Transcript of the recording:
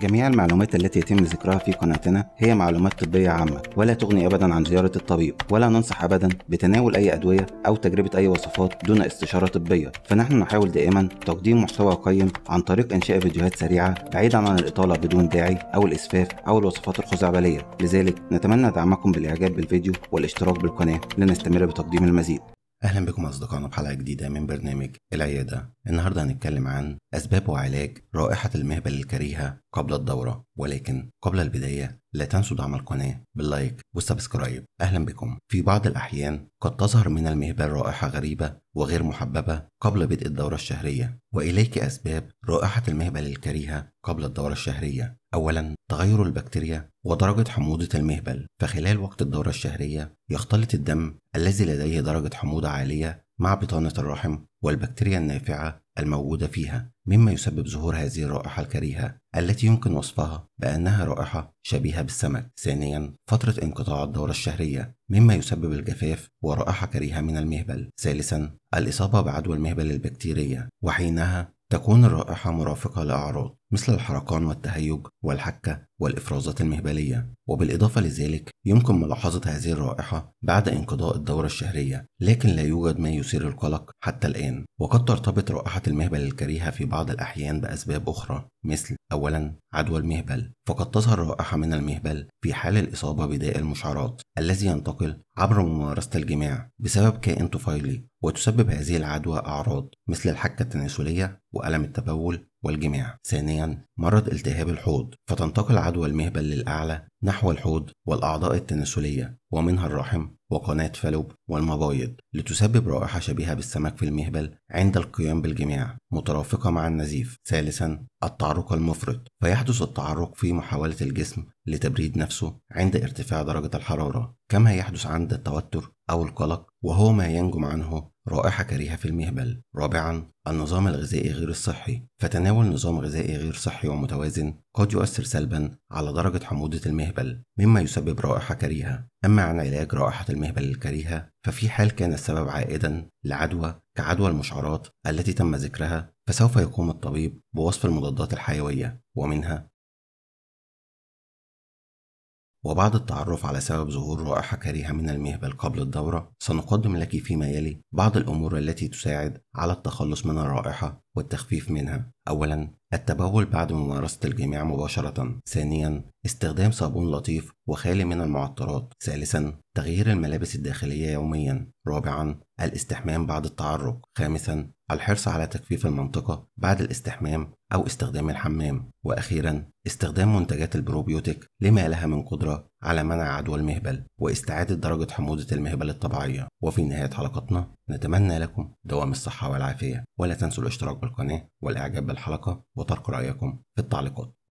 جميع المعلومات التي يتم ذكرها في قناتنا هي معلومات طبية عامة ولا تغني أبدا عن زيارة الطبيب ولا ننصح أبدا بتناول أي أدوية أو تجربة أي وصفات دون استشارة طبية فنحن نحاول دائما تقديم محتوى قيم عن طريق إنشاء فيديوهات سريعة بعيدا عن الإطالة بدون داعي أو الإسفاف أو الوصفات الخزعبلية لذلك نتمنى دعمكم بالإعجاب بالفيديو والاشتراك بالقناة لنستمر بتقديم المزيد أهلا بكم أصدقائنا بحلقة جديدة من برنامج العيادة النهاردة هنتكلم عن أسباب وعلاج رائحة المهبل الكريهة قبل الدورة ولكن قبل البداية لا تنسوا دعم القناة باللايك والسبسكرايب أهلا بكم في بعض الأحيان قد تظهر من المهبل رائحة غريبة وغير محببة قبل بدء الدورة الشهرية وإليك أسباب رائحة المهبل الكريهة قبل الدورة الشهرية أولا تغير البكتيريا ودرجة حموضة المهبل فخلال وقت الدورة الشهرية يختلط الدم الذي لديه درجة حموضة عالية مع بطانة الرحم والبكتيريا النافعة الموجودة فيها مما يسبب ظهور هذه الرائحة الكريهة التي يمكن وصفها بأنها رائحة شبيهة بالسمك ثانيا فترة انقطاع الدورة الشهرية مما يسبب الجفاف ورائحة كريهة من المهبل ثالثا الإصابة بعدوى المهبل البكتيرية وحينها تكون الرائحة مرافقة لأعراض مثل الحرقان والتهيج والحكة والإفرازات المهبلية وبالإضافة لذلك يمكن ملاحظة هذه الرائحة بعد انقضاء الدورة الشهرية لكن لا يوجد ما يثير القلق حتى الآن وقد ترتبط رائحة المهبل الكريهة في بعض الأحيان بأسباب أخرى مثل أولا عدوى المهبل فقد تظهر رائحة من المهبل في حال الإصابة بداء المشعرات الذي ينتقل عبر ممارسة الجماع بسبب كائن طفيلي وتسبب هذه العدوى أعراض مثل الحكة التناسلية وألم التبول والجماع ثانيا مرض التهاب الحوض فتنتقل عدوى المهبل للأعلى نحو الحوض والأعضاء التناسلية ومنها الرحم وقناة فالوب والمبايض لتسبب رائحة شبيهة بالسمك في المهبل عند القيام بالجماع مترافقة مع النزيف ثالثا التعرق المفرط فيحدث التعرق في محاولة الجسم لتبريد نفسه عند ارتفاع درجة الحرارة كما يحدث عند التوتر أو القلق وهو ما ينجم عنه رائحة كريهة في المهبل رابعا النظام الغذائي غير الصحي فتناول نظام غذائي غير صحي ومتوازن قد يؤثر سلبا على درجة حموضة المهبل مما يسبب رائحة كريهة أما عن علاج رائحة المهبل الكريهة ففي حال كان السبب عائدا لعدوى كعدوى المشعرات التي تم ذكرها فسوف يقوم الطبيب بوصف المضادات الحيوية ومنها وبعد التعرف على سبب ظهور رائحة كريهة من المهبل قبل الدورة، سنقدم لك فيما يلي بعض الأمور التي تساعد على التخلص من الرائحة والتخفيف منها أولا التبول بعد ممارسة الجماع مباشرة ثانيا استخدام صابون لطيف وخالي من المعطرات ثالثا تغيير الملابس الداخلية يوميا رابعا الاستحمام بعد التعرق خامسا الحرص على تكفيف المنطقة بعد الاستحمام أو استخدام الحمام وأخيرا استخدام منتجات البروبيوتيك لما لها من قدرة على منع عدوى المهبل واستعادة درجة حموضة المهبل الطبيعية وفي نهاية حلقتنا نتمنى لكم دوام الصحة والعافية ولا تنسوا الاشتراك بالقناة والإعجاب بالحلقة وترك رأيكم في التعليقات